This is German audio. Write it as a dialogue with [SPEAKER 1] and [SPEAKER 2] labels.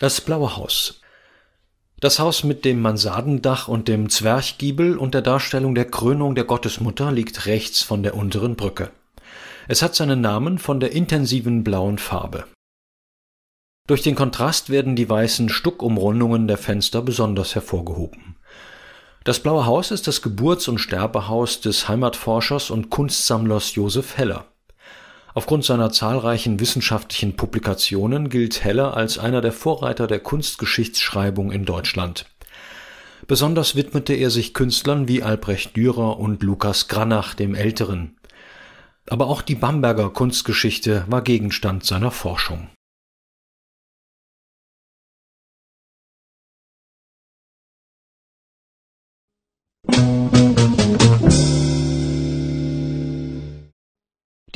[SPEAKER 1] Das Blaue Haus. Das Haus mit dem Mansardendach und dem Zwerchgiebel und der Darstellung der Krönung der Gottesmutter liegt rechts von der unteren Brücke. Es hat seinen Namen von der intensiven blauen Farbe. Durch den Kontrast werden die weißen Stuckumrundungen der Fenster besonders hervorgehoben. Das Blaue Haus ist das Geburts- und Sterbehaus des Heimatforschers und Kunstsammlers Josef Heller. Aufgrund seiner zahlreichen wissenschaftlichen Publikationen gilt Heller als einer der Vorreiter der Kunstgeschichtsschreibung in Deutschland. Besonders widmete er sich Künstlern wie Albrecht Dürer und Lukas Granach dem Älteren. Aber auch die Bamberger Kunstgeschichte war Gegenstand seiner Forschung